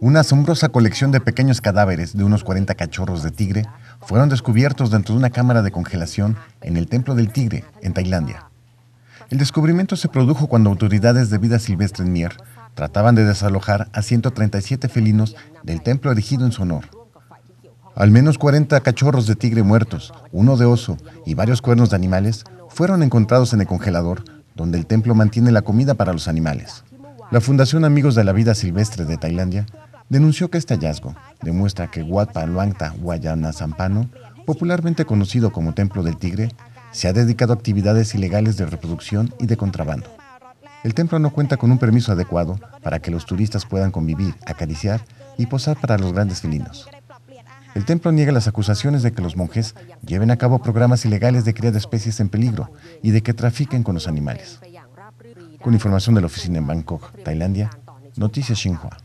Una asombrosa colección de pequeños cadáveres de unos 40 cachorros de tigre fueron descubiertos dentro de una cámara de congelación en el Templo del Tigre, en Tailandia. El descubrimiento se produjo cuando autoridades de vida silvestre en Mier trataban de desalojar a 137 felinos del templo erigido en su honor. Al menos 40 cachorros de tigre muertos, uno de oso y varios cuernos de animales fueron encontrados en el congelador, donde el templo mantiene la comida para los animales. La Fundación Amigos de la Vida Silvestre de Tailandia denunció que este hallazgo demuestra que Wat Paluangta Wayana Zampano, popularmente conocido como Templo del Tigre, se ha dedicado a actividades ilegales de reproducción y de contrabando. El templo no cuenta con un permiso adecuado para que los turistas puedan convivir, acariciar y posar para los grandes felinos. El templo niega las acusaciones de que los monjes lleven a cabo programas ilegales de cría de especies en peligro y de que trafiquen con los animales. Con información de la oficina en Bangkok, Tailandia, Noticias Xinhua.